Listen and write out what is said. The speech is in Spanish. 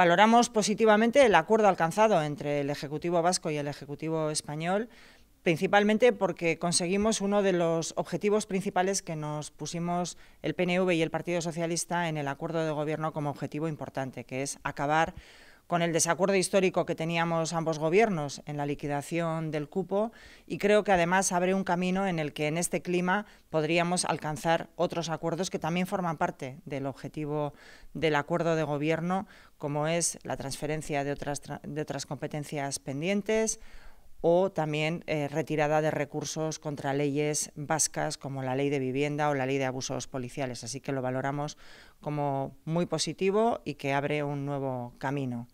Valoramos positivamente el acuerdo alcanzado entre el Ejecutivo vasco y el Ejecutivo español, principalmente porque conseguimos uno de los objetivos principales que nos pusimos el PNV y el Partido Socialista en el acuerdo de gobierno como objetivo importante, que es acabar con el desacuerdo histórico que teníamos ambos gobiernos en la liquidación del cupo y creo que además abre un camino en el que en este clima podríamos alcanzar otros acuerdos que también forman parte del objetivo del acuerdo de gobierno, como es la transferencia de otras, otras competencias pendientes o también eh, retirada de recursos contra leyes vascas como la ley de vivienda o la ley de abusos policiales. Así que lo valoramos como muy positivo y que abre un nuevo camino.